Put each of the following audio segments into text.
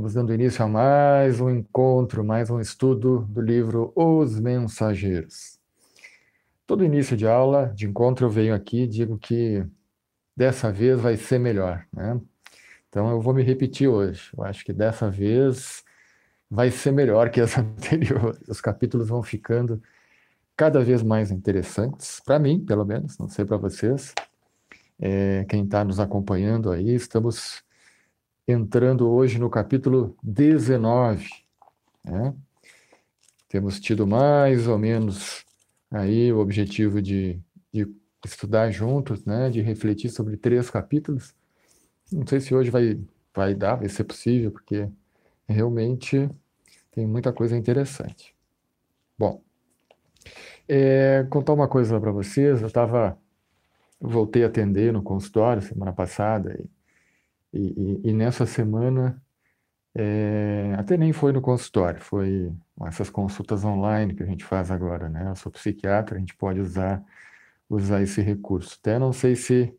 Estamos dando início a mais um encontro, mais um estudo do livro Os Mensageiros. Todo início de aula, de encontro, eu venho aqui e digo que dessa vez vai ser melhor. Né? Então eu vou me repetir hoje. Eu acho que dessa vez vai ser melhor que as anteriores. Os capítulos vão ficando cada vez mais interessantes, para mim, pelo menos, não sei para vocês. É, quem está nos acompanhando aí, estamos entrando hoje no capítulo 19. Né? Temos tido mais ou menos aí o objetivo de, de estudar juntos, né? de refletir sobre três capítulos. Não sei se hoje vai, vai dar, vai ser possível, porque realmente tem muita coisa interessante. Bom, é, contar uma coisa para vocês. Eu estava voltei a atender no consultório semana passada e e, e, e nessa semana, é, até nem foi no consultório, foi essas consultas online que a gente faz agora, né? Eu sou psiquiatra, a gente pode usar, usar esse recurso. Até não sei se,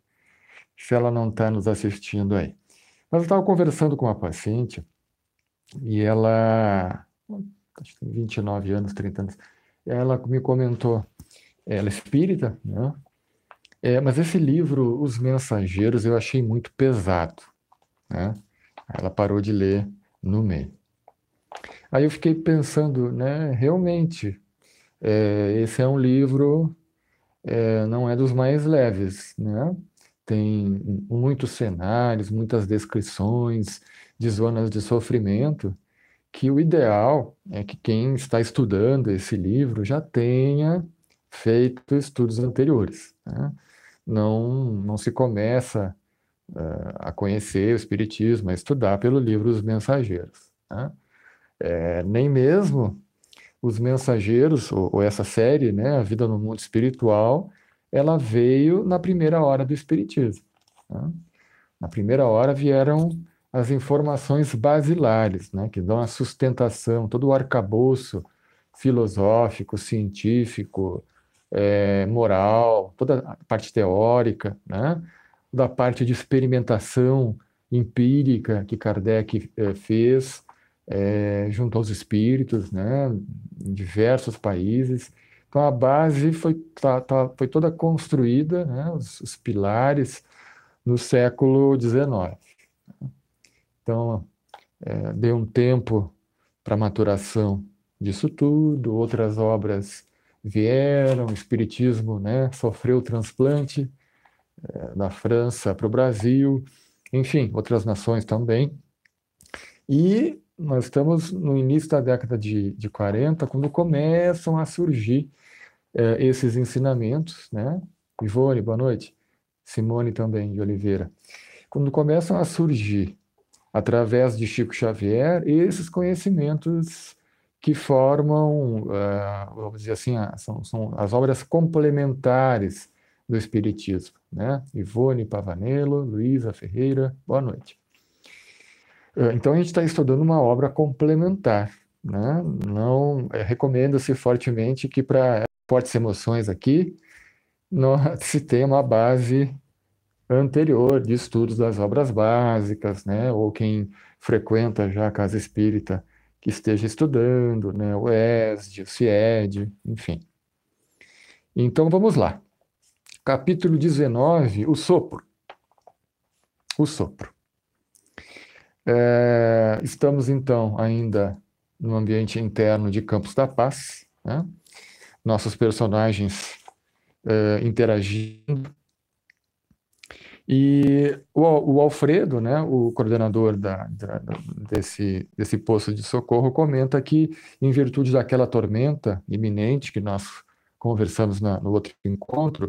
se ela não está nos assistindo aí. Mas eu estava conversando com uma paciente e ela, acho que tem 29 anos, 30 anos, ela me comentou, ela é espírita, né? É, mas esse livro, Os Mensageiros, eu achei muito pesado. Né? Ela parou de ler no meio. Aí eu fiquei pensando, né, realmente, é, esse é um livro, é, não é dos mais leves, né? Tem muitos cenários, muitas descrições de zonas de sofrimento, que o ideal é que quem está estudando esse livro já tenha feito estudos anteriores. Né? Não, não se começa é, a conhecer o Espiritismo, a estudar pelo livro Os Mensageiros. Né? É, nem mesmo Os Mensageiros, ou, ou, essa série, né, A Vida no Mundo Espiritual, ela veio na primeira hora do Espiritismo. Né? Na primeira hora vieram as informações basilares, né, que dão a sustentação, todo o arcabouço filosófico, científico, é, moral, toda a parte teórica, né? da parte de experimentação empírica que Kardec eh, fez eh, junto aos espíritos, né, em diversos países. Então a base foi, tá, tá, foi toda construída, né, os, os pilares no século XIX. Então eh, deu um tempo para maturação disso tudo, outras obras vieram, o espiritismo, né, sofreu transplante da eh, França para o Brasil, enfim, outras nações também. E nós estamos no início da década de, de 40, quando começam a surgir é, esses ensinamentos, né? Ivone, boa noite. Simone também, de Oliveira. Quando começam a surgir, através de Chico Xavier, esses conhecimentos que formam, uh, vamos dizer assim, são, são as obras complementares do Espiritismo. Né? Ivone Pavanello, Luísa Ferreira, boa noite. Eh, então, a gente está estudando uma obra complementar. Né? Não eh, recomendo se fortemente que para fortes emoções aqui, nós, se tenha uma base anterior de estudos das obras básicas, né? ou quem frequenta já a casa espírita que esteja estudando, né? o ESD, o CIED, enfim. Então vamos lá capítulo 19, o sopro. O sopro. É, estamos, então, ainda no ambiente interno de Campos da Paz. Né? Nossos personagens é, interagindo. E o, o, Alfredo, né, o coordenador da, da, desse, desse posto de socorro, comenta que, em virtude daquela tormenta iminente que nós conversamos na, no outro encontro,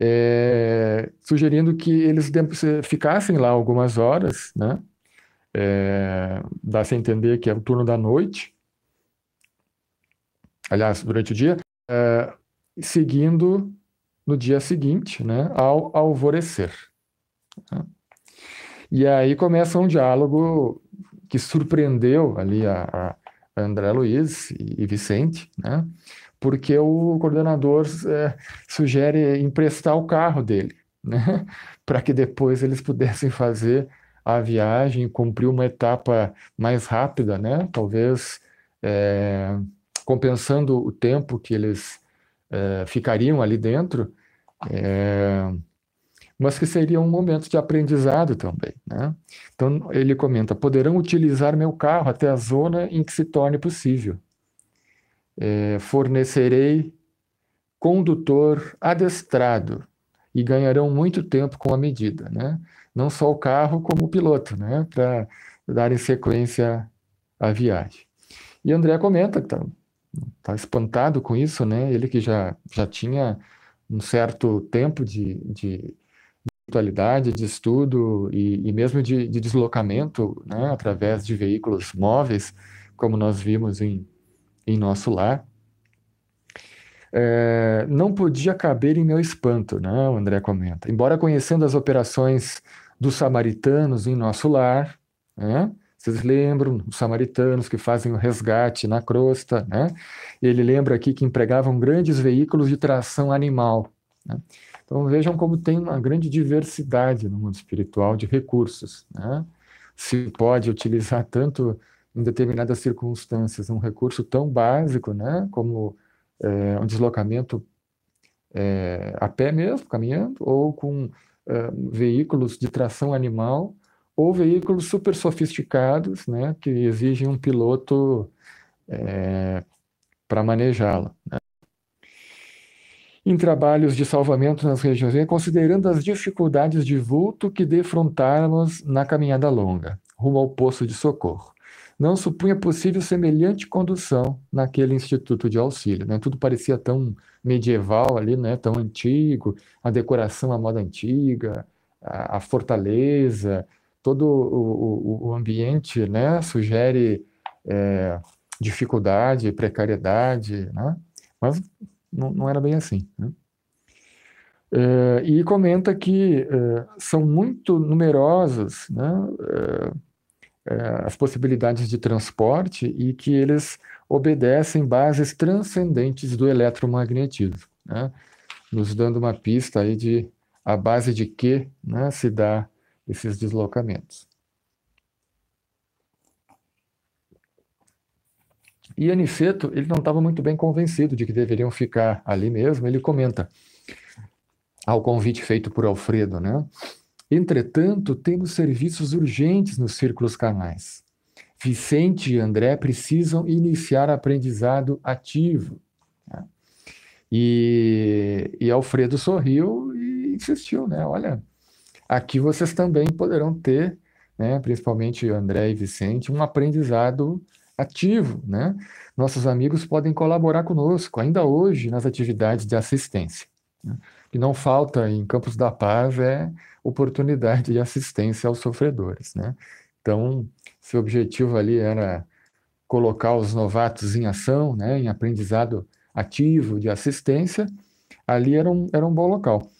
é, sugerindo que eles ficassem lá algumas horas, né? É, dá-se a entender que é o turno da noite, aliás, durante o dia, é, seguindo no dia seguinte, né, ao alvorecer. Né? E aí começa um diálogo que surpreendeu ali a, a André Luiz e, e Vicente, né? porque o coordenador é, sugere emprestar o carro dele, né? para que depois eles pudessem fazer a viagem, cumprir uma etapa mais rápida, né? talvez é, compensando o tempo que eles é, ficariam ali dentro, é, mas que seria um momento de aprendizado também. Né? Então ele comenta: poderão utilizar meu carro até a zona em que se torne possível é, fornecerei condutor adestrado e ganharão muito tempo com a medida, né? Não só o carro, como o piloto, né? Para em sequência à viagem. E André comenta que está tá espantado com isso, né? Ele que já, já tinha um certo tempo de, de de estudo e, e mesmo de, de deslocamento, né? Através de veículos móveis, como nós vimos em em nosso lar. É, não podia caber em meu espanto, não, né, André comenta. Embora conhecendo as operações dos samaritanos em nosso lar, né? Vocês lembram os samaritanos que fazem o resgate na crosta, né? Ele lembra aqui que empregavam grandes veículos de tração animal. Né? Então vejam como tem uma grande diversidade no mundo espiritual de recursos. Né? Se pode utilizar tanto em determinadas circunstâncias, um recurso tão básico, né, como é, um deslocamento é, a pé mesmo, caminhando, ou com é, veículos de tração animal, ou veículos super sofisticados, né, que exigem um piloto é, para manejá-lo. Né? Em trabalhos de salvamento nas regiões, considerando as dificuldades de vulto que defrontamos na caminhada longa, rumo ao poço de socorro não supunha possível semelhante condução naquele instituto de auxílio. Né? Tudo parecia tão medieval ali, né? tão antigo, a decoração à moda antiga, a, a fortaleza, todo o, o, o ambiente né? sugere é, dificuldade, precariedade, né? mas não, não, era bem assim. Né? É, e comenta que é, são muito numerosos né? é, eh, as possibilidades de transporte e que eles obedecem bases transcendentes do eletromagnetismo, né? nos dando uma pista aí de a base de que né, se dá esses deslocamentos. E Aniceto, ele não estava muito bem convencido de que deveriam ficar ali mesmo, ele comenta ao convite feito por Alfredo, né? Entretanto, temos serviços urgentes nos círculos canais. Vicente e André precisam iniciar aprendizado ativo. Né? E, e Alfredo sorriu e insistiu, né? Olha, aqui vocês também poderão ter, né, principalmente André e Vicente, um aprendizado ativo, né? Nossos amigos podem colaborar conosco ainda hoje nas atividades de assistência. Né? O que não falta em Campos da Paz é oportunidade de assistência aos sofredores. Né? Então, se o objetivo ali era colocar os novatos em ação, né, em aprendizado ativo de assistência, ali era um, era um bom local.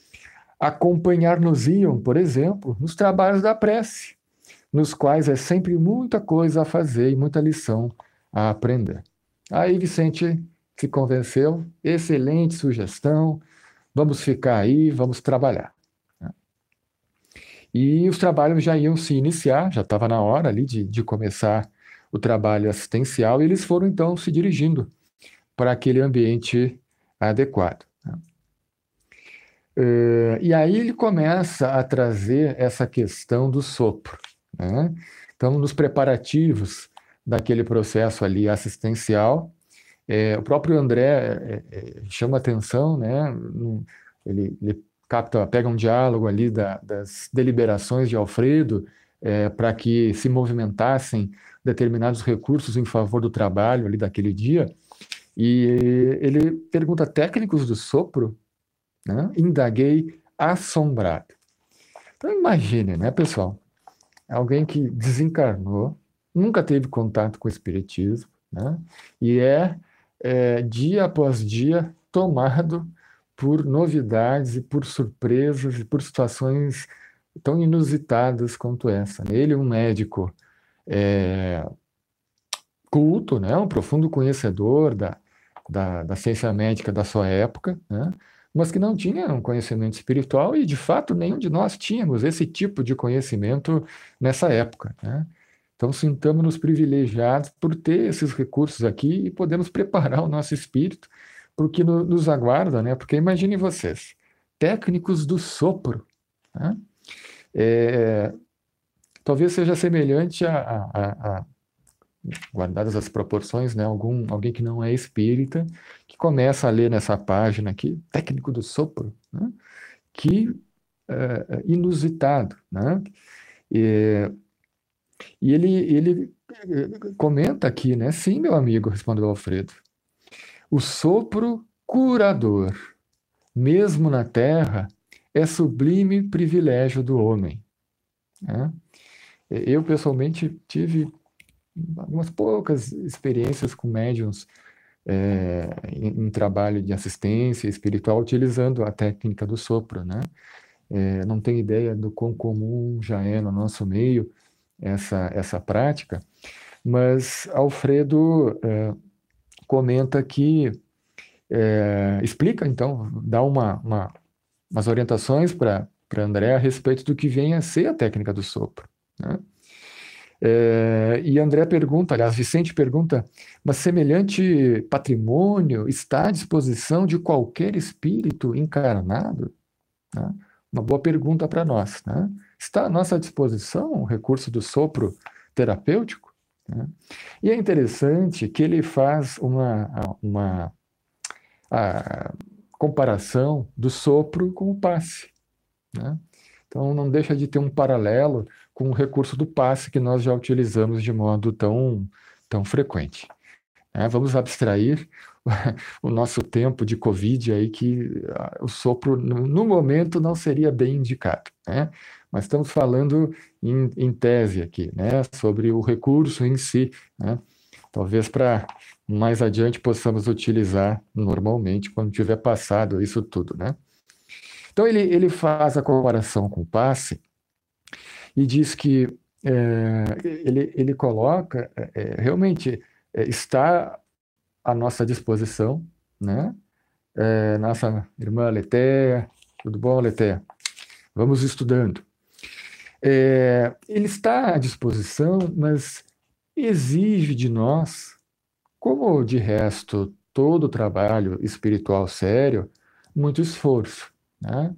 Acompanhar-nos iam, por exemplo, nos trabalhos da prece, nos quais é sempre muita coisa a fazer e muita lição a aprender. Aí Vicente se convenceu, excelente sugestão, vamos ficar aí, vamos trabalhar. E os trabalhos já iam se iniciar, já estava na hora ali de, de começar o trabalho assistencial, e eles foram então se dirigindo para aquele ambiente adequado. Uh, e aí ele começa a trazer essa questão do sopro. Né? Então, nos preparativos daquele processo ali assistencial, é, o próprio André é, é, chama atenção, né? Ele, ele, capta, pega um diálogo ali da, das deliberações de Alfredo é, para que se movimentassem determinados recursos em favor do trabalho ali daquele dia. E ele pergunta técnicos do sopro, né? indaguei assombrado. Então imagine, né, pessoal? Alguém que desencarnou, nunca teve contato com o espiritismo, né? E é, é dia após dia tomado por novidades e por surpresas e por situações tão inusitadas quanto essa. Né? Ele, é um médico é, culto, né, um profundo conhecedor da, da, da ciência médica da sua época, né, mas que não tinha um conhecimento espiritual e, de fato, nenhum de nós tínhamos esse tipo de conhecimento nessa época. Né? Então, sintamos-nos privilegiados por ter esses recursos aqui e podemos preparar o nosso espírito para que no, nos aguarda, né? Porque imaginem vocês, técnicos do sopro, né? é, talvez seja semelhante a, a, a, a, guardadas as proporções, né? Algum, alguém que não é espírita, que começa a ler nessa página aqui, técnico do sopro, né? que é, é inusitado, né? e ele, ele é, comenta aqui, né? Sim, meu amigo, respondeu Alfredo o sopro curador. Mesmo na terra, é sublime privilégio do homem. Né? Eu, pessoalmente, tive algumas poucas experiências com médiums é, em, em, trabalho de assistência espiritual, utilizando a técnica do sopro. Né? É, não tenho ideia do quão comum já é no nosso meio essa, essa prática, mas Alfredo é, comenta que é, explica, então, dá uma, uma umas orientações para André a respeito do que vem a ser a técnica do sopro. Né? É, e André pergunta, aliás, Vicente pergunta, mas semelhante patrimônio está à disposição de qualquer espírito encarnado? Né? Uma boa pergunta para nós. Né? Está à nossa disposição o recurso do sopro terapêutico? Né? E é interessante que ele faz uma, uma a comparação do sopro com o passe. Né? Então, não deixa de ter um paralelo com o recurso do passe que nós já utilizamos de modo tão, tão frequente. Né? Vamos abstrair o nosso tempo de Covid aí, que ah, o sopro no momento não seria bem indicado, né? Mas estamos falando em, em tese aqui, né? Sobre o recurso em si, né? Talvez para mais adiante possamos utilizar normalmente quando tiver passado isso tudo, né? Então ele, ele faz a comparação com o passe e diz que é, ele, ele coloca é, realmente é, está à nossa disposição, né? É, nossa irmã Letéia, tudo bom, Letéia? Vamos estudando. É, ele está à disposição, mas exige de nós, como de resto todo trabalho espiritual sério, muito esforço, né?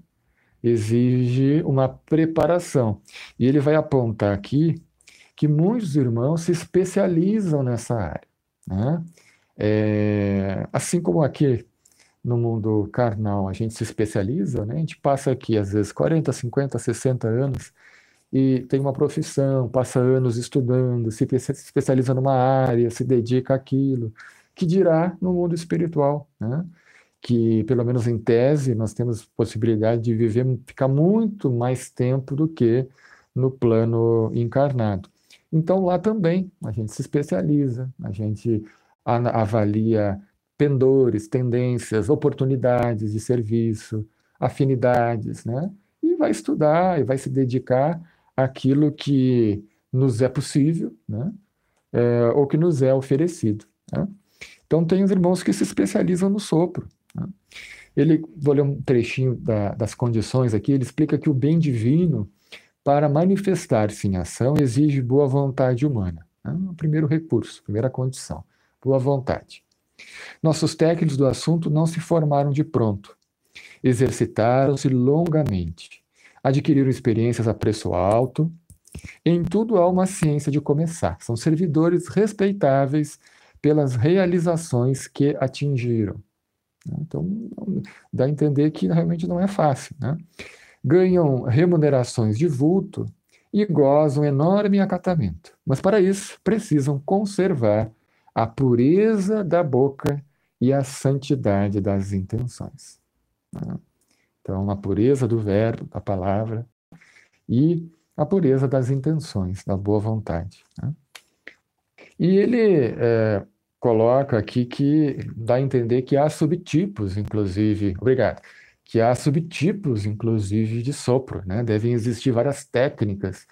exige uma preparação. E ele vai apontar aqui que muitos irmãos se especializam nessa área. Né? É, assim como aqui no mundo carnal a gente se especializa, né? a gente passa aqui às vezes 40, 50, 60 anos e tem uma profissão, passa anos estudando, se especializa numa área, se dedica àquilo, que dirá no mundo espiritual, né? que pelo menos em tese nós temos possibilidade de viver, ficar muito mais tempo do que no plano encarnado. Então lá também a gente se especializa, a gente avalia pendores, tendências, oportunidades de serviço, afinidades, né? E vai estudar e vai se dedicar àquilo que nos é possível, né? É, ou que nos é oferecido. Né? Então, tem os irmãos que se especializam no sopro. Né? Ele, vou ler um trechinho da, das condições aqui, ele explica que o bem divino, para manifestar-se em ação, exige boa vontade humana. Né? O primeiro recurso, primeira condição boa vontade. Nossos técnicos do assunto não se formaram de pronto. Exercitaram-se longamente, adquiriram experiências a preço alto. Em tudo há uma ciência de começar. São servidores respeitáveis pelas realizações que atingiram. Né? Então, dá a entender que realmente não é fácil. Né? Ganham remunerações de vulto e gozam enorme acatamento. Mas, para isso, precisam conservar a pureza da boca e a santidade das intenções. Né? Então, a pureza do verbo, da palavra, e a pureza das intenções, da boa vontade. Né? E ele é, coloca aqui que dá a entender que há subtipos, inclusive. Obrigado. Que há subtipos, inclusive, de sopro. Né? Devem existir várias técnicas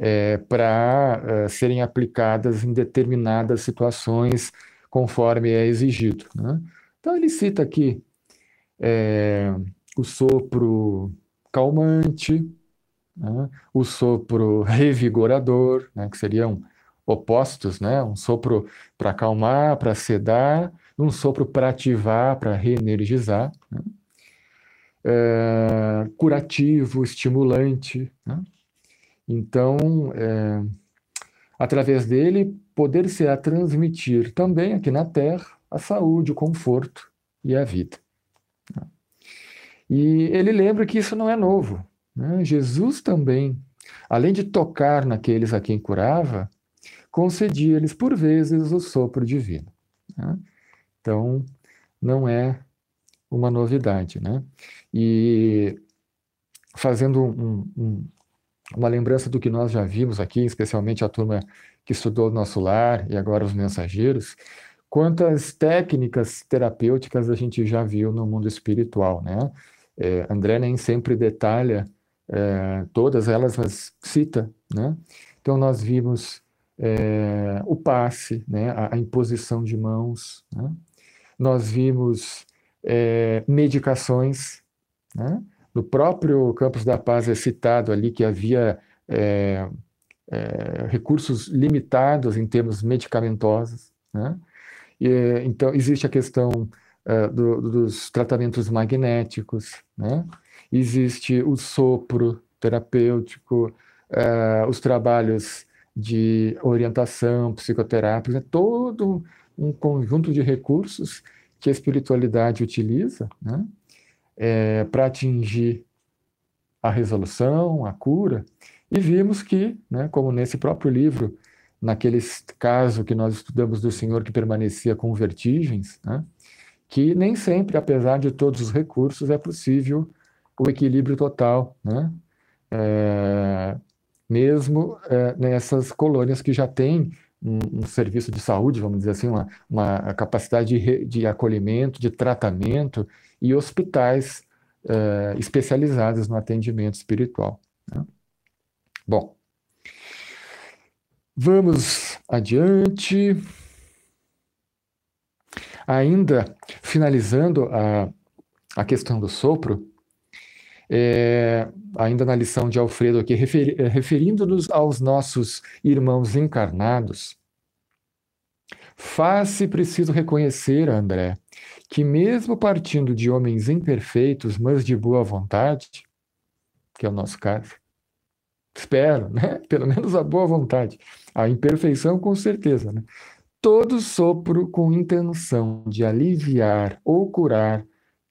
é, para é, serem aplicadas em determinadas situações conforme é exigido. Né? Então, ele cita aqui é, o sopro calmante, né? o sopro revigorador, né? que seriam opostos, né? um sopro para acalmar, para sedar, um sopro para ativar, para reenergizar, né? é, curativo, estimulante. Né? Então, é, através dele, poder-se-á transmitir também aqui na Terra a saúde, o conforto e a vida. E ele lembra que isso não é novo. Né? Jesus também, além de tocar naqueles a quem curava, concedia-lhes por vezes o sopro divino. Né? Então, não é uma novidade. Né? E fazendo um, um, uma lembrança do que nós já vimos aqui, especialmente a turma que estudou o nosso lar e agora os mensageiros, quantas técnicas terapêuticas a gente já viu no mundo espiritual, né? É, André nem sempre detalha é, todas elas, mas cita, né? Então nós vimos é, o passe, né? A, a imposição de mãos, né? Nós vimos é, medicações, né? No próprio Campus da Paz é citado ali que havia é, é, recursos limitados em termos medicamentosos. Né? E, então, existe a questão é, do, dos tratamentos magnéticos, né? existe o sopro terapêutico, é, os trabalhos de orientação psicoterápica, né? todo um conjunto de recursos que a espiritualidade utiliza, né? é, eh, para atingir a resolução, a cura, e vimos que, né, como nesse próprio livro, naquele caso que nós estudamos do senhor que permanecia com vertigens, né, que nem sempre, apesar de todos os recursos, é possível o equilíbrio total, né, é, mesmo é, nessas colônias que já têm um, um, serviço de saúde, vamos dizer assim, uma, uma capacidade de, re, de acolhimento, de tratamento e hospitais uh, especializados no atendimento espiritual. Né? Bom, vamos adiante. Ainda finalizando a, a questão do sopro, é, ainda na lição de Alfredo aqui, referi, eh, referindo-nos aos nossos irmãos encarnados, Faz-se preciso reconhecer, André, que mesmo partindo de homens imperfeitos, mas de boa vontade, que é o nosso caso, espero, né? Pelo menos a boa vontade, a imperfeição com certeza, né? Todo sopro com intenção de aliviar ou curar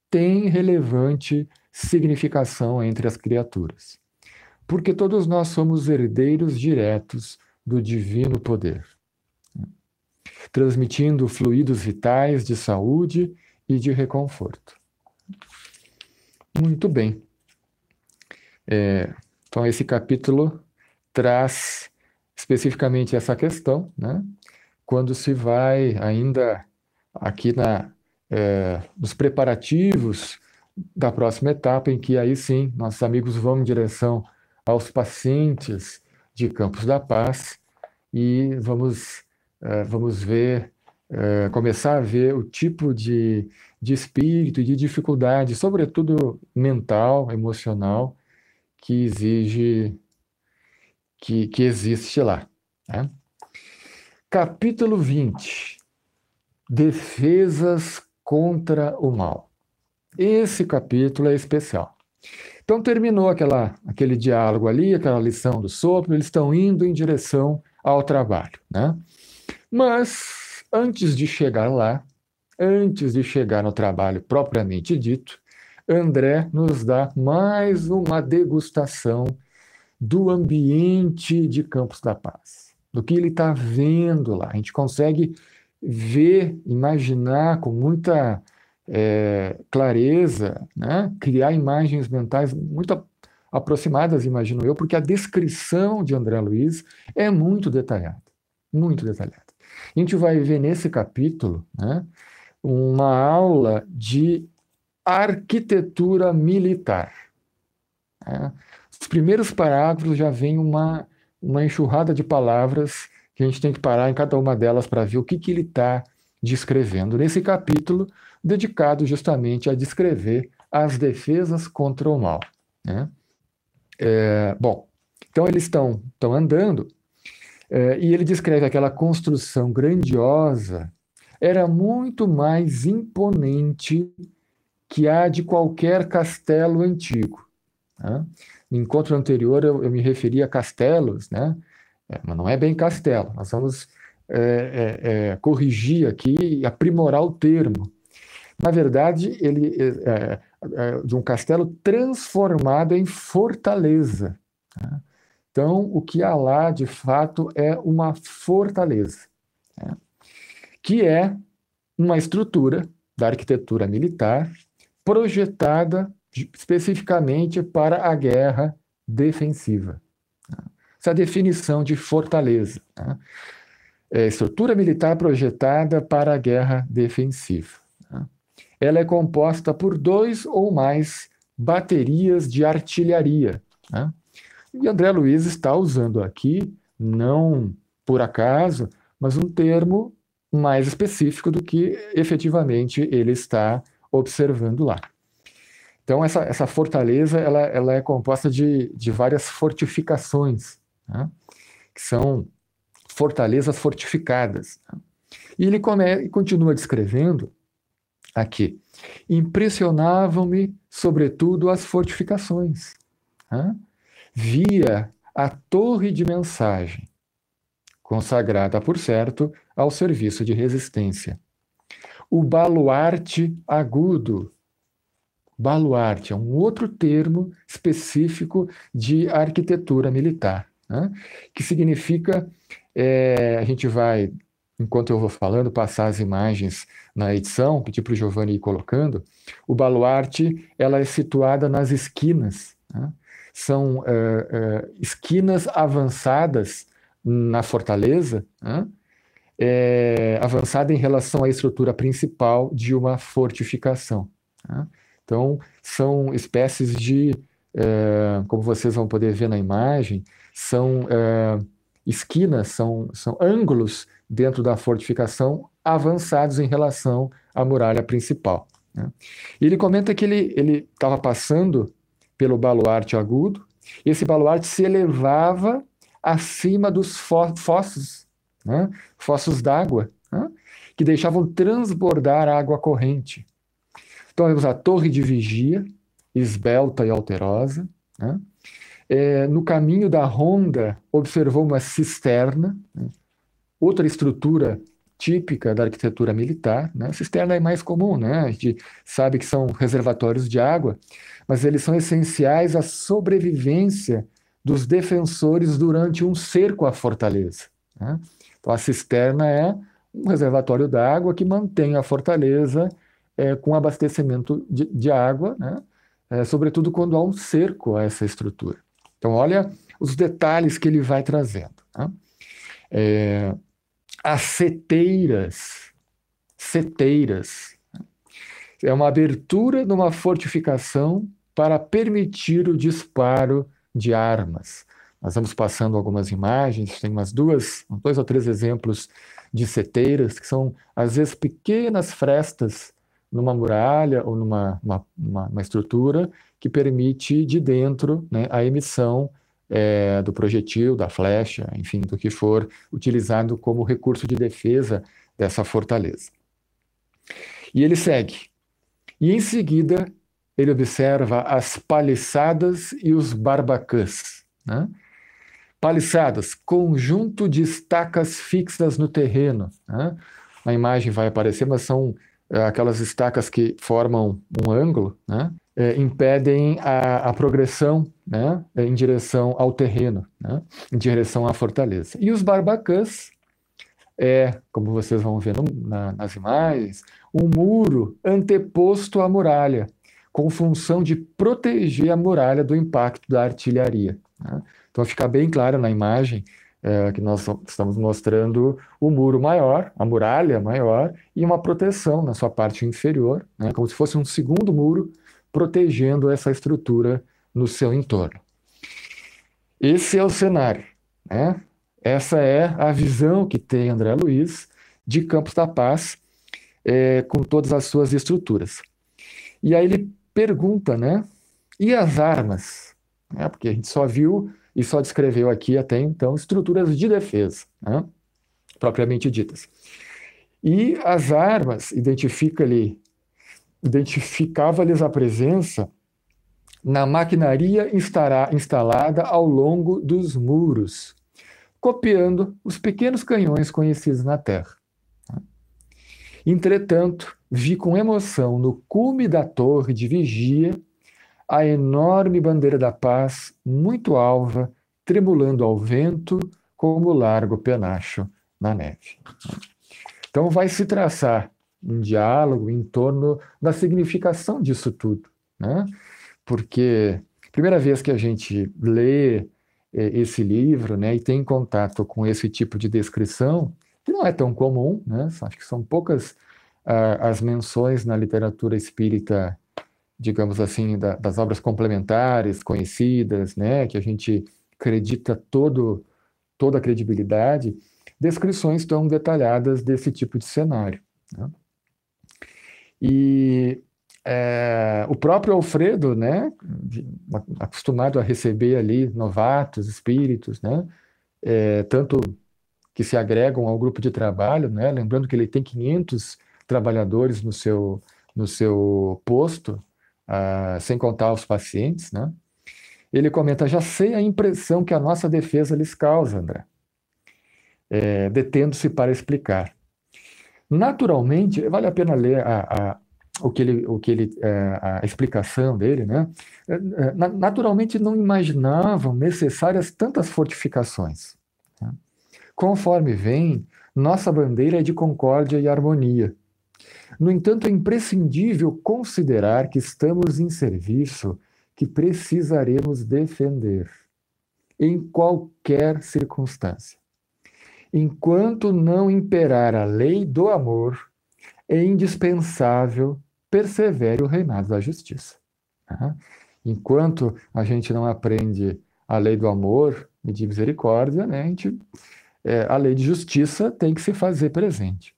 tem relevante significação entre as criaturas, porque todos nós somos herdeiros diretos do divino poder transmitindo fluidos vitais de saúde e de reconforto. Muito bem. É, então, esse capítulo traz especificamente essa questão, né? quando se vai ainda aqui na, é, nos preparativos da próxima etapa, em que aí sim nossos amigos vão em direção aos pacientes de Campos da Paz e vamos é, vamos ver, é, começar a ver o tipo de, de espírito e de dificuldade, sobretudo mental, emocional, que exige, que, que existe lá. Né? Capítulo 20: Defesas contra o mal. Esse capítulo é especial. Então terminou aquela, aquele diálogo ali, aquela lição do sopro, eles estão indo em direção ao trabalho. Né? Mas antes de chegar lá, antes de chegar no trabalho propriamente dito, André nos dá mais uma degustação do ambiente de Campos da Paz, do que ele está vendo lá. A gente consegue ver, imaginar com muita é, clareza, né? criar imagens mentais muito aproximadas, imagino eu, porque a descrição de André Luiz é muito detalhada, muito detalhada. A gente vai ver nesse capítulo né, uma aula de arquitetura militar. Né? Os primeiros parágrafos já vem uma, uma enxurrada de palavras que a gente tem que parar em cada uma delas para ver o que, que ele está descrevendo nesse capítulo dedicado justamente a descrever as defesas contra o mal. Né? É, bom, então eles estão andando é, e ele descreve aquela construção grandiosa era muito mais imponente que a de qualquer castelo antigo. Né? No encontro anterior eu, eu me referi a castelos, né? É, mas não é bem castelo. Nós vamos é, é, é corrigir aqui e aprimorar o termo. Na verdade, ele é, é de um castelo transformado em fortaleza. Né? Então, o que há lá, de fato, é uma fortaleza, né? que é uma estrutura da arquitetura militar projetada especificamente para a guerra defensiva. Né. Essa definição de fortaleza. Né? É estrutura militar projetada para a guerra defensiva. Né? Ela é composta por dois ou mais baterias de artilharia, né? E André Luiz está usando aqui, não por acaso, mas um termo mais específico do que efetivamente ele está observando lá. Então, essa, essa fortaleza ela, ela é composta de, de várias fortificações, né? que são fortalezas fortificadas. Né. E ele come, continua descrevendo aqui. Impressionavam-me, sobretudo, as fortificações. Né? via a torre de mensagem, consagrada, por certo, ao serviço de resistência. O baluarte agudo. Baluarte é um outro termo específico de arquitetura militar, né? que significa. É, a gente vai, enquanto eu vou falando, passar as imagens na edição, pedir para o Giovanni ir colocando. O baluarte ela é situada nas esquinas né? São é, é, esquinas avançadas na fortaleza, né? é, avançada em relação à estrutura principal de uma fortificação. Né? Então, são espécies de, como vocês vão poder ver na imagem, são esquinas, são, são ângulos dentro da fortificação avançados em relação à muralha principal. Né? E ele comenta que ele estava passando pelo baluarte agudo. Esse baluarte se elevava acima dos fo fossos, né? fossos d'água, né? que deixavam transbordar a água corrente. Então, temos a torre de vigia, esbelta e alterosa. Né? É, no caminho da ronda, observou uma cisterna, né. outra estrutura típica da arquitetura militar. Né? Cisterna é mais comum, né? a gente sabe que são reservatórios de água, mas eles são essenciais à sobrevivência dos defensores durante um cerco à fortaleza. Né? Então, a cisterna é um reservatório d'água que mantém a fortaleza é, com abastecimento de, de água, né? é, sobretudo quando há um cerco a essa estrutura. Então, olha os detalhes que ele vai trazendo. Né? É, as seteiras, seteiras, né? é uma abertura de uma fortificação para permitir o disparo de armas. Nós vamos passando algumas imagens, tem umas duas, dois ou três exemplos de seteiras, que são, às vezes, pequenas frestas numa muralha ou numa uma, uma, uma estrutura que permite de dentro né, a emissão é, do projetil, da flecha, enfim, do que for utilizado como recurso de defesa dessa fortaleza. E ele segue. E em seguida ele observa as paliçadas e os barbacãs. Né? Paliçadas, conjunto de estacas fixas no terreno. Né? A imagem vai aparecer, mas são eh, aquelas estacas que formam um ângulo, né? é, impedem a, a progressão né? É, em direção ao terreno, né? em direção à fortaleza. E os barbacãs é, como vocês vão ver no, na, nas imagens, um muro anteposto à muralha, com função de proteger a muralha do impacto da artilharia. Né? Então, fica bem claro na imagem é, que nós estamos mostrando o muro maior, a muralha maior e uma proteção na sua parte inferior, né? como se fosse um segundo muro protegendo essa estrutura no seu entorno. Esse é o cenário. Né? Essa é a visão que tem André Luiz de Campos da Paz é, com todas as suas estruturas. E aí ele pergunta, né? E as armas? É, porque a gente só viu e só descreveu aqui até então estruturas de defesa, né? propriamente ditas. E as armas identifica-lhe, identificava-lhes a presença na maquinaria instara, instalada ao longo dos muros, copiando os pequenos canhões conhecidos na Terra. Né? Entretanto, vi com emoção no cume da torre de vigia a enorme bandeira da paz, muito alva, tremulando ao vento como largo penacho na neve. Então, vai se traçar um diálogo em torno da significação disso tudo, né? Porque primeira vez que a gente lê é, esse livro, né, e tem contato com esse tipo de descrição, que não é tão comum, né? Acho que são poucas as menções na literatura espírita, digamos assim, da, das obras complementares, conhecidas, né, que a gente acredita todo, toda a credibilidade, descrições tão detalhadas desse tipo de cenário. Né? E é, o próprio Alfredo, né, acostumado a receber ali novatos, espíritos, né, é, tanto que se agregam ao grupo de trabalho, né, lembrando que ele tem 500 trabalhadores no seu, no seu posto, uh, sem contar os pacientes, né? Ele comenta: já sei a impressão que a nossa defesa lhes causa, André. É, Detendo-se para explicar. Naturalmente, vale a pena ler a, a o que ele, o que ele, é, a explicação dele, né? É, é, naturalmente não imaginavam necessárias tantas fortificações. Né? Conforme vem, nossa bandeira é de concórdia e harmonia. No entanto, é imprescindível considerar que estamos em serviço que precisaremos defender em qualquer circunstância. Enquanto não imperar a lei do amor, é indispensável persevere o reinado da justiça. Enquanto a gente não aprende a lei do amor e de misericórdia, né, a, gente, é, a lei de justiça tem que se fazer presente.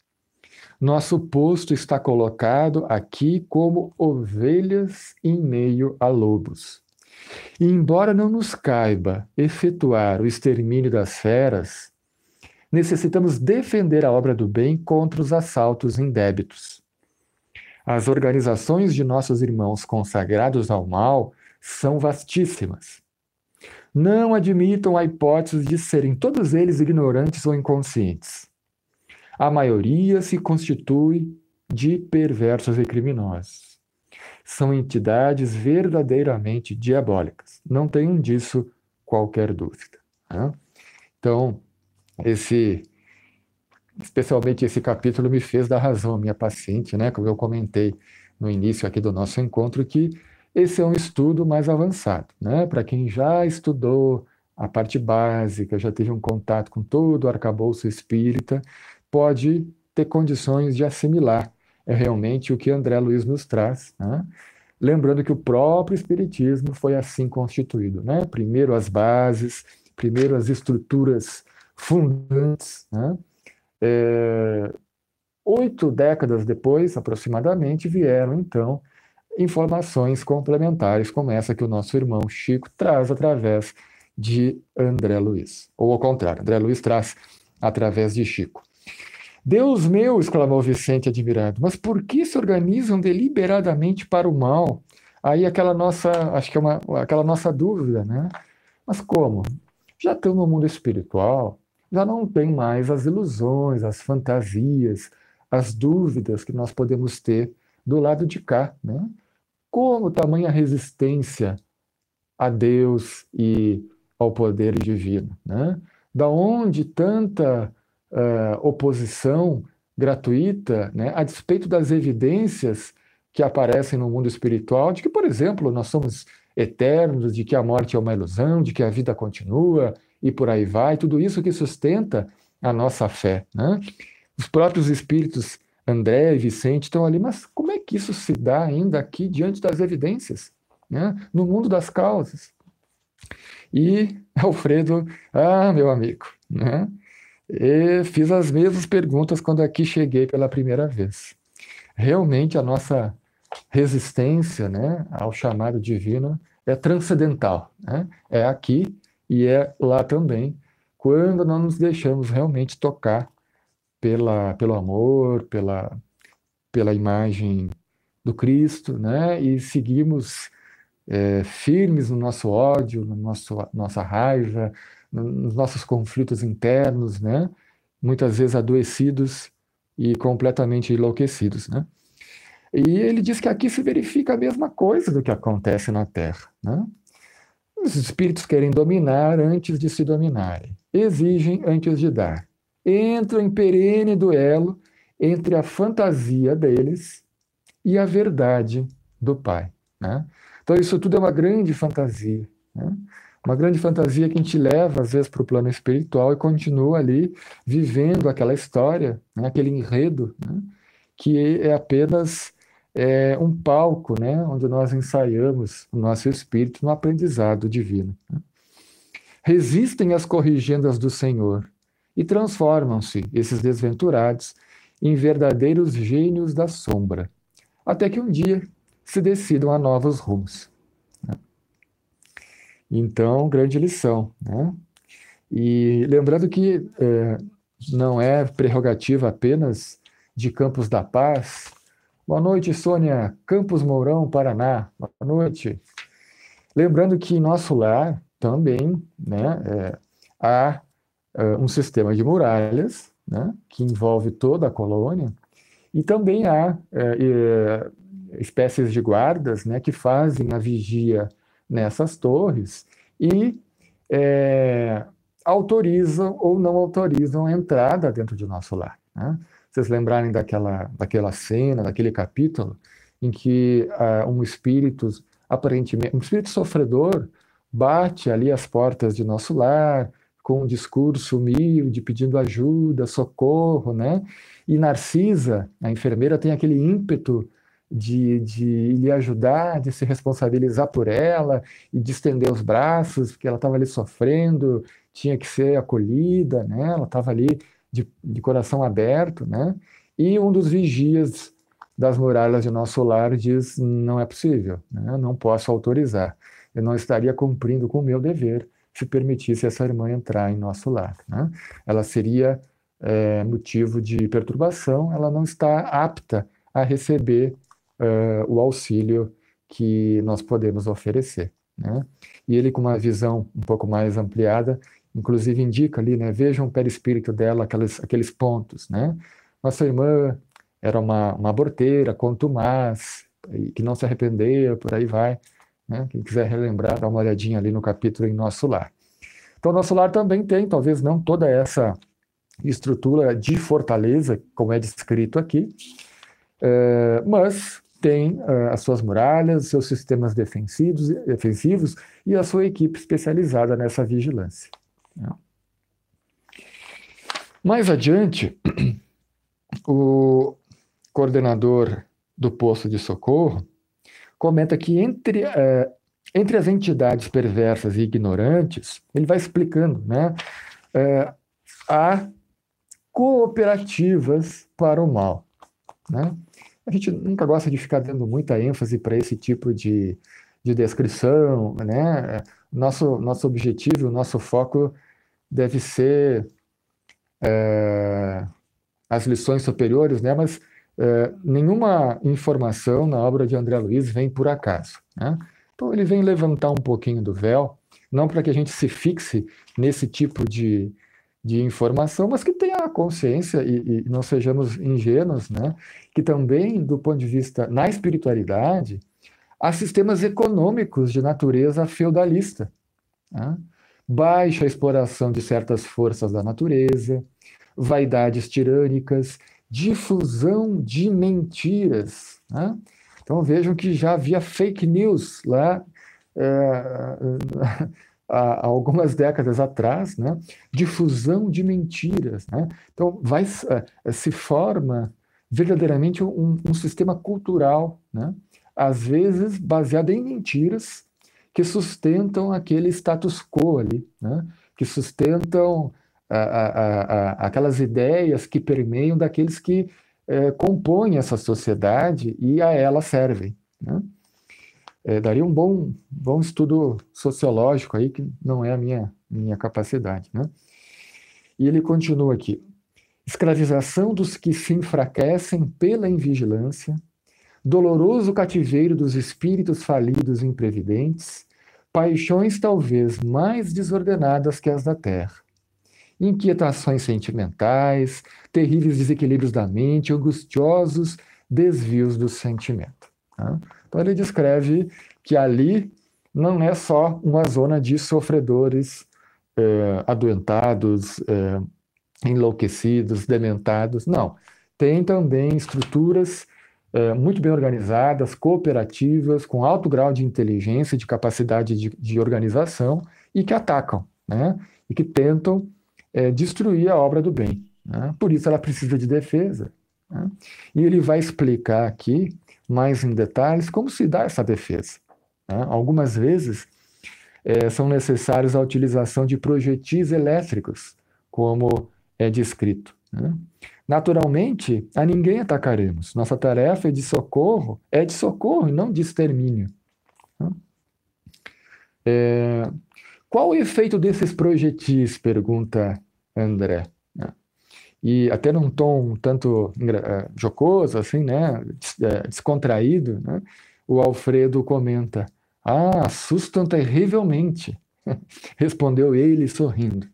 Nosso posto está colocado aqui como ovelhas em meio a lobos. E embora não nos caiba efetuar o extermínio das feras, necessitamos defender a obra do bem contra os assaltos indébitos. As organizações de nossos irmãos consagrados ao mal são vastíssimas. Não admitam a hipótese de serem todos eles ignorantes ou inconscientes a maioria se constitui de perversos e criminosos. São entidades verdadeiramente diabólicas, não tenham disso qualquer dúvida. Né? Então, esse especialmente esse capítulo me fez dar razão à minha paciente, né, como eu comentei no início aqui do nosso encontro que esse é um estudo mais avançado, né? Para quem já estudou a parte básica, já teve um contato com todo o arcabouço espírita, pode ter condições de assimilar. É realmente o que André Luiz nos traz. Né? Lembrando que o próprio Espiritismo foi assim constituído: né? primeiro as bases, primeiro as estruturas fundantes. Né? É, oito décadas depois, aproximadamente, vieram então informações complementares, como essa que o nosso irmão Chico traz através de André Luiz. Ou ao contrário, André Luiz traz através de Chico. Deus meu, exclamou Vicente admirado, mas por que se organizam deliberadamente para o mal? Aí aquela nossa, acho que é uma, aquela nossa dúvida, né? Mas como? Já estão no mundo espiritual, já não tem mais as ilusões, as fantasias, as dúvidas que nós podemos ter do lado de cá, né? Como tamanha resistência a Deus e ao poder divino, né? Da onde tanta uh, oposição gratuita, né, a despeito das evidências que aparecem no mundo espiritual de que, por exemplo, nós somos eternos, de que a morte é uma ilusão, de que a vida continua e por aí vai, tudo isso que sustenta a nossa fé. Né? Os próprios espíritos André e Vicente estão ali, mas como é que isso se dá ainda aqui diante das evidências, né? no mundo das causas? E Alfredo, ah, meu amigo, né? E fiz as mesmas perguntas quando aqui cheguei pela primeira vez. Realmente a nossa resistência né, ao chamado divino é transcendental. Né? É aqui e é lá também, quando não nos deixamos realmente tocar pela, pelo amor, pela, pela imagem do Cristo, né? e seguimos é, firmes no nosso ódio, na no nossa raiva, nos nossos conflitos internos, né? Muitas vezes adoecidos e completamente enlouquecidos, né? E ele diz que aqui se verifica a mesma coisa do que acontece na Terra, né? Os espíritos querem dominar antes de se dominarem, exigem antes de dar, entram em perene duelo entre a fantasia deles e a verdade do Pai. Né? Então, isso tudo é uma grande fantasia. Né? Uma grande fantasia que a gente leva, às vezes, para o plano espiritual e continua ali vivendo aquela história, né, aquele enredo, né, que é apenas é, um palco né, onde nós ensaiamos o nosso espírito no aprendizado divino. Né. Resistem às corrigendas do Senhor e transformam-se, esses desventurados, em verdadeiros gênios da sombra, até que um dia se decidam a novos rumos. Então, grande lição. Né? E lembrando que é, não é prerrogativa apenas de Campos da Paz. Boa noite, Sônia. Campos Mourão, Paraná. Boa noite. Lembrando que em nosso lar também né, é, há é, um sistema de muralhas né, que envolve toda a colônia e também há é, é, espécies de guardas né, que fazem a vigia nessas torres e é, autorizam ou não autorizam a entrada dentro de nosso lar. Né? Vocês lembrarem daquela, daquela cena, daquele capítulo, em que ah, um espírito, aparentemente, um espírito sofredor, bate ali as portas de nosso lar, com um discurso humilde, pedindo ajuda, socorro, né? E Narcisa, a enfermeira, tem aquele ímpeto de, de lhe ajudar, de se responsabilizar por ela e de estender os braços, porque ela estava ali sofrendo, tinha que ser acolhida, né? ela estava ali de, de coração aberto. Né? E um dos vigias das muralhas de nosso lar diz: não é possível, né? não posso autorizar. Eu não estaria cumprindo com o meu dever se permitisse essa irmã entrar em nosso lar. Né? Ela seria é, motivo de perturbação, ela não está apta a receber uh, o auxílio que nós podemos oferecer. Né? E ele, com uma visão um pouco mais ampliada, inclusive indica ali, né, vejam o perispírito dela, aqueles, aqueles pontos. Né? Nossa irmã era uma, uma aborteira, contumaz, que não se arrependeu, por aí vai. Né? Quem quiser relembrar, dá uma olhadinha ali no capítulo em Nosso Lar. Então, Nosso Lar também tem, talvez não toda essa estrutura de fortaleza, como é descrito aqui, eh, mas tem uh, ah, as suas muralhas, seus sistemas defensivos, defensivos e a sua equipe especializada nessa vigilância. Né? Mais adiante, o coordenador do posto de socorro comenta que entre, uh, entre as entidades perversas e ignorantes, ele vai explicando, né, uh, há cooperativas para o mal. Né? A gente nunca gosta de ficar dando muita ênfase para esse tipo de, de descrição, né? Nosso, nosso objetivo, nosso foco deve ser é, as lições superiores, né? Mas é, nenhuma informação na obra de André Luiz vem por acaso, né? Então ele vem levantar um pouquinho do véu, não para que a gente se fixe nesse tipo de, de informação, mas que tenha consciência e, e não sejamos ingênuos, né? Que também, do ponto de vista na espiritualidade, há sistemas econômicos de natureza feudalista. Né? Baixa exploração de certas forças da natureza, vaidades tirânicas, difusão de mentiras. Né? Então vejam que já havia fake news lá é, há algumas décadas atrás, né? difusão de mentiras. Né? Então, vai, eh, eh, se forma verdadeiramente um, um sistema cultural, né? às vezes baseado em mentiras que sustentam aquele status quo ali, né? que sustentam a, a, a, aquelas ideias que permeiam daqueles que é, compõem essa sociedade e a ela servem. Né? é, daria um bom, bom estudo sociológico aí, que não é a minha, minha capacidade. Né? E ele continua aqui: escravização dos que se enfraquecem pela invigilância, doloroso cativeiro dos espíritos falidos e imprevidentes, paixões talvez mais desordenadas que as da terra. Inquietações sentimentais, terríveis desequilíbrios da mente, angustiosos desvios do sentimento. Tá? Então ele descreve que ali não é só uma zona de sofredores é, adoentados, é, enlouquecidos, dementados, não. Tem também estruturas é, muito bem organizadas, cooperativas, com alto grau de inteligência, de capacidade de, de organização e que atacam, né? E que tentam é, destruir a obra do bem. Né? Por isso ela precisa de defesa. Né? E ele vai explicar aqui mais em detalhes como se dá essa defesa. Né? Algumas vezes é, são necessários a utilização de projetis elétricos, como é descrito. Né? Naturalmente, a ninguém atacaremos. Nossa tarefa é de socorro, é de socorro e não de extermínio. Né? É, qual o efeito desses projetis? Pergunta André e até num tom um tanto eh, jocoso, assim, né, eh, descontraído, né, o Alfredo comenta: Ah, assustam terrivelmente, respondeu ele sorrindo.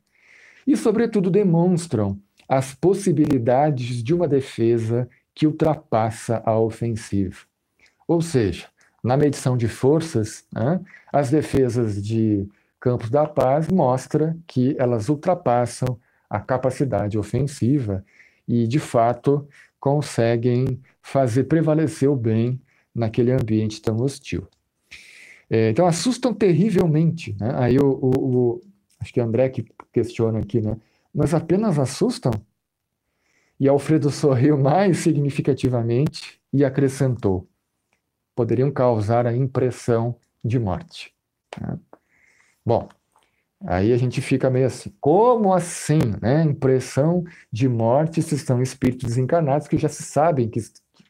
E, sobretudo, demonstram as possibilidades de uma defesa que ultrapassa a ofensiva. Ou seja, na medição de forças, né, as defesas de Campos da Paz mostra que elas ultrapassam a capacidade ofensiva e, de fato, conseguem fazer prevalecer o bem naquele ambiente tão hostil. É, então, assustam terrivelmente. Né? Aí, o, o, o, acho que o é André que questiona aqui, né? mas apenas assustam? E Alfredo sorriu mais significativamente e acrescentou: poderiam causar a impressão de morte. Né? Bom, Aí a gente fica meio assim, como assim? Né? Impressão de morte se são espíritos desencarnados que já se sabem que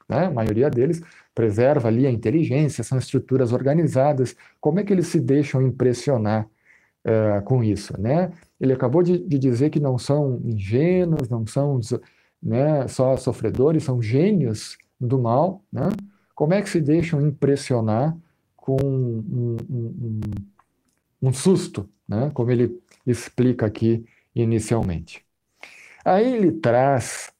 né, a maioria deles preserva ali a inteligência, são estruturas organizadas. Como é que eles se deixam impressionar uh, com isso? Né? Ele acabou de, de, dizer que não são ingênuos, não são né, só sofredores, são gênios do mal. Né? Como é que se deixam impressionar com um, um, um, um susto, né? como ele explica aqui inicialmente. Aí ele traz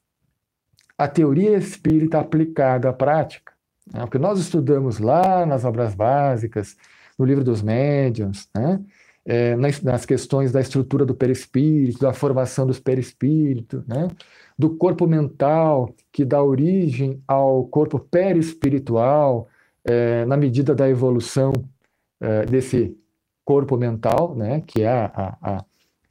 a teoria espírita aplicada à prática. Né? O que nós estudamos lá nas obras básicas, no livro dos médiuns, né? é, nas, nas, questões da estrutura do perispírito, da formação dos perispíritos, né? do corpo mental que dá origem ao corpo perispiritual é, na medida da evolução é, desse corpo mental, né, que é a, a,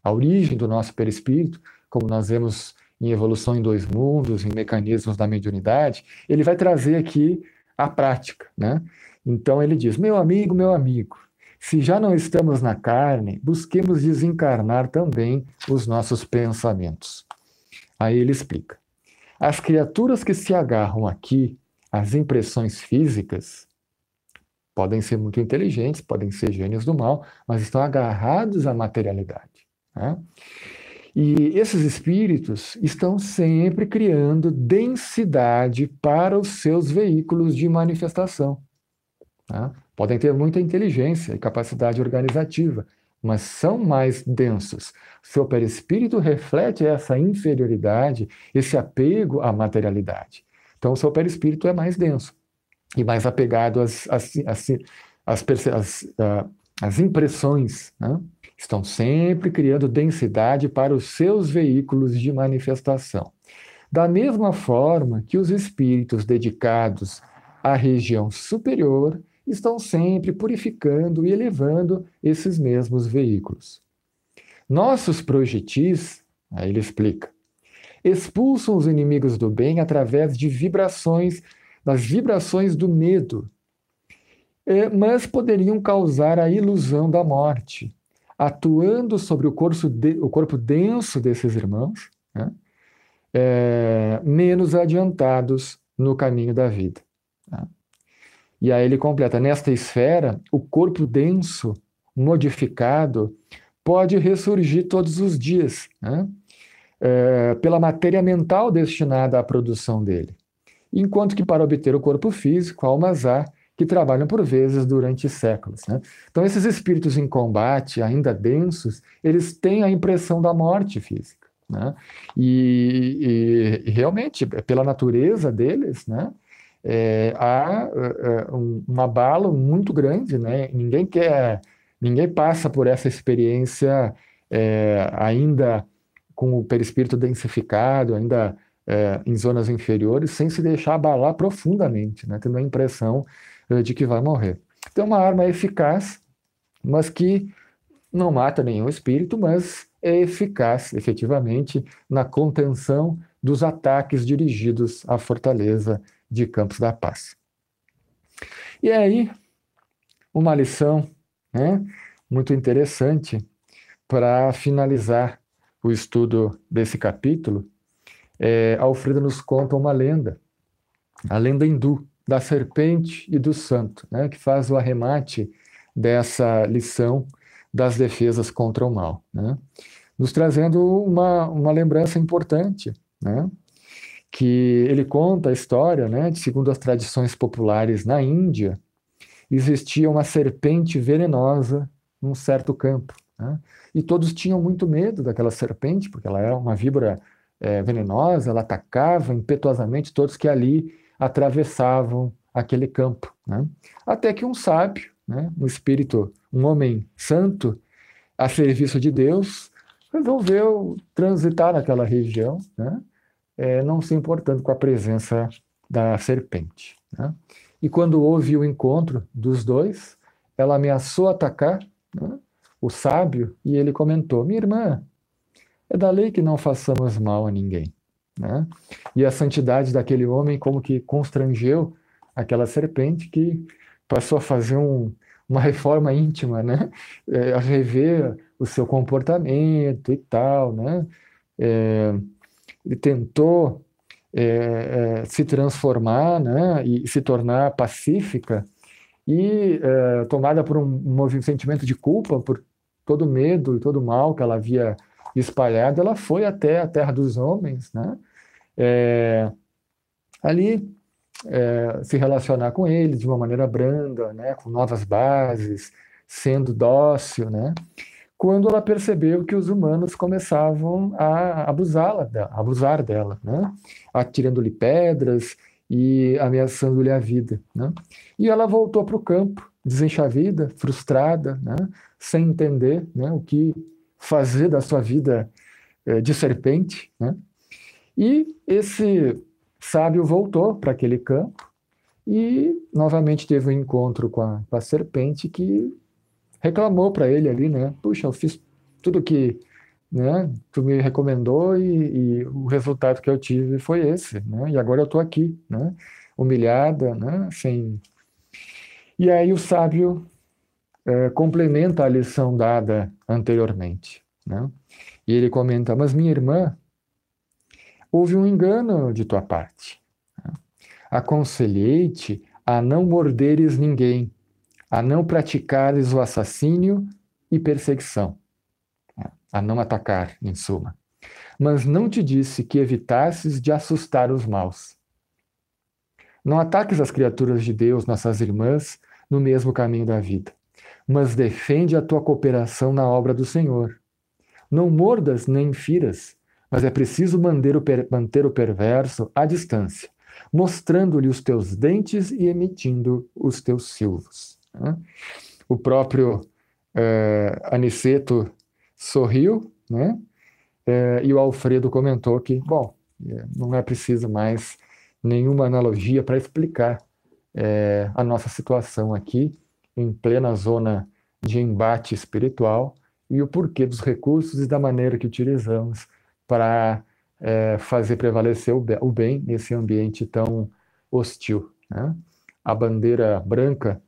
a origem do nosso perispírito, como nós vemos em Evolução em Dois Mundos, em Mecanismos da Mediunidade, ele vai trazer aqui a prática, né? Então ele diz: Meu amigo, meu amigo, se já não estamos na carne, busquemos desencarnar também os nossos pensamentos. Aí ele explica: As criaturas que se agarram aqui às impressões físicas podem ser muito inteligentes, podem ser gênios do mal, mas estão agarrados à materialidade. Né? E esses espíritos estão sempre criando densidade para os seus veículos de manifestação. Né? Podem ter muita inteligência e capacidade organizativa, mas são mais densos. Seu perispírito reflete essa inferioridade, esse apego à materialidade. Então, o seu perispírito é mais denso e mais apegado às, às, às, às, às impressões. Né? Estão sempre criando densidade para os seus veículos de manifestação. Da mesma forma que os espíritos dedicados à região superior estão sempre purificando e elevando esses mesmos veículos. Nossos projetis, aí ele explica, expulsam os inimigos do bem através de vibrações das vibrações do medo, é, mas poderiam causar a ilusão da morte, atuando sobre o corpo, de, o corpo denso desses irmãos, né? é, menos adiantados no caminho da vida. Né? E aí ele completa: nesta esfera, o corpo denso, modificado, pode ressurgir todos os dias, né? é, pela matéria mental destinada à produção dele enquanto que para obter o corpo físico, almas há que trabalham por vezes durante séculos. Né? Então, esses espíritos em combate, ainda densos, eles têm a impressão da morte física. Né? E, e, realmente, pela natureza deles, né? É, há é, é um, abalo muito grande. Né? Ninguém quer, ninguém passa por essa experiência é, ainda com o perispírito densificado, ainda é, em zonas inferiores sem se deixar abalar profundamente, né, tendo a impressão é, de que vai morrer. Então, é uma arma eficaz, mas que não mata nenhum espírito, mas é eficaz, efetivamente, na contenção dos ataques dirigidos à fortaleza de Campos da Paz. E aí, uma lição né, muito interessante para finalizar o estudo desse capítulo, é, Alfredo nos conta uma lenda, a lenda hindu, da serpente e do santo, né, que faz o arremate dessa lição das defesas contra o mal, né, nos trazendo uma, uma lembrança importante, né, que ele conta a história, né, de segundo as tradições populares na Índia, existia uma serpente venenosa num certo campo, né, e todos tinham muito medo daquela serpente, porque ela era uma víbora é, venenosa, ela atacava impetuosamente todos que ali atravessavam aquele campo. Né? Até que um sábio, né, um espírito, um homem santo, a serviço de Deus, resolveu transitar naquela região, né, é, não se importando com a presença da serpente. Né? E quando houve o encontro dos dois, ela ameaçou atacar né, o sábio e ele comentou: Minha irmã, é da lei que não façamos mal a ninguém. Né? E a santidade daquele homem como que constrangeu aquela serpente que passou a fazer um, uma reforma íntima, né? É, a rever o seu comportamento e tal, né? É, ele tentou é, é, se transformar, né? E se tornar pacífica e é, tomada por um, um sentimento de culpa por todo o medo e todo o mal que ela havia espalhada, ela foi até a terra dos homens, né? É, ali é, se relacionar com ele de uma maneira branda, né? Com novas bases, sendo dócil, né? Quando ela percebeu que os humanos começavam a abusá-la, abusar dela, né? Atirando-lhe pedras e ameaçando-lhe a vida, né? E ela voltou para o campo, desenchavida, frustrada, né? Sem entender, né? O que fazer da sua vida é, de serpente. Né? E esse sábio voltou para aquele campo e novamente teve um encontro com a, com a serpente que reclamou para ele ali, né? Puxa, eu fiz tudo que né, tu me recomendou e, e, o resultado que eu tive foi esse, né? E agora eu estou aqui, né? Humilhada, né? Sem... E aí o sábio é, complementa a lição dada anteriormente. Né? E ele comenta: Mas minha irmã, houve um engano de tua parte. Aconselhei-te a não morderes ninguém, a não praticares o assassínio e perseguição, a não atacar, em suma. Mas não te disse que evitasses de assustar os maus. Não ataques as criaturas de Deus, nossas irmãs, no mesmo caminho da vida mas defende a tua cooperação na obra do Senhor. Não mordas nem firas, mas é preciso manter o, per manter o perverso à distância, mostrando-lhe os teus dentes e emitindo os teus silvos. O próprio é, Aniceto sorriu, né? É, e o Alfredo comentou que, bom, eh, não é preciso mais nenhuma analogia para explicar é, a nossa situação aqui em plena zona de embate espiritual e o porquê dos recursos e da maneira que utilizamos para é, fazer prevalecer o bem nesse ambiente tão hostil. Né? A bandeira branca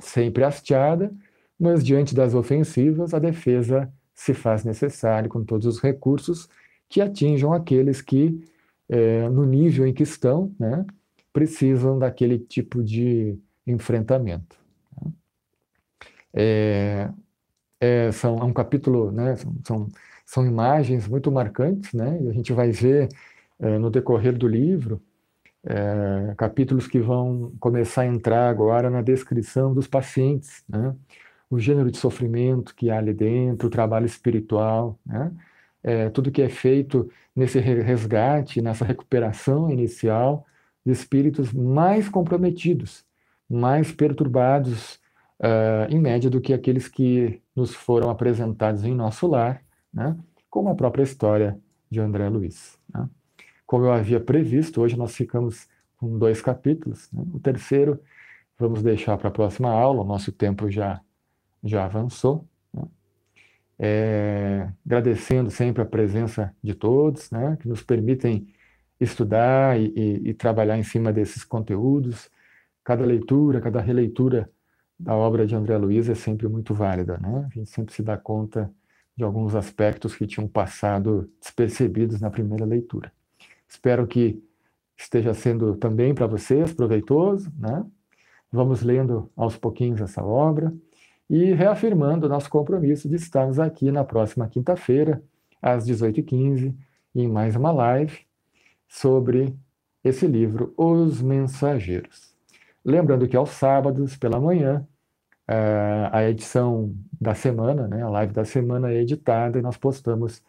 sempre hasteada, mas diante das ofensivas, a defesa se faz necessária com todos os recursos que atinjam aqueles que, é, no nível em que estão, né, precisam daquele tipo de enfrentamento. É, é, são, é um capítulo, né, são, são, são, imagens muito marcantes, né, e a gente vai ver é, no decorrer do livro é, capítulos que vão começar a entrar agora na descrição dos pacientes, né, o gênero de sofrimento que há ali dentro, o trabalho espiritual, né, é, tudo que é feito nesse resgate, nessa recuperação inicial de espíritos mais comprometidos, mais perturbados, uh, em média, do que aqueles que nos foram apresentados em nosso lar, né? como a própria história de André Luiz. Né? Como eu havia previsto, hoje nós ficamos com dois capítulos. Né? O terceiro vamos deixar para a próxima aula, o nosso tempo já, já avançou. Né? É, agradecendo sempre a presença de todos, né, que nos permitem estudar e, e, e, trabalhar em cima desses conteúdos. Cada leitura, cada releitura da obra de André Luiz é sempre muito válida, né? A gente sempre se dá conta de alguns aspectos que tinham passado despercebidos na primeira leitura. Espero que esteja sendo também para vocês proveitoso, né? Vamos lendo aos pouquinhos essa obra e reafirmando nosso compromisso de estarmos aqui na próxima quinta-feira, às 18h15, em mais uma live sobre esse livro, Os Mensageiros. Lembrando que aos sábados, pela manhã, é, a edição da semana, né, a live da semana é editada e nós postamos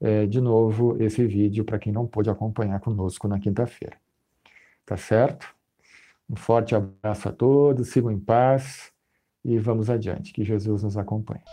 é, de novo esse vídeo para quem não pôde acompanhar conosco na quinta-feira. Tá certo? Um forte abraço a todos, sigam em paz e vamos adiante. Que Jesus nos acompanhe.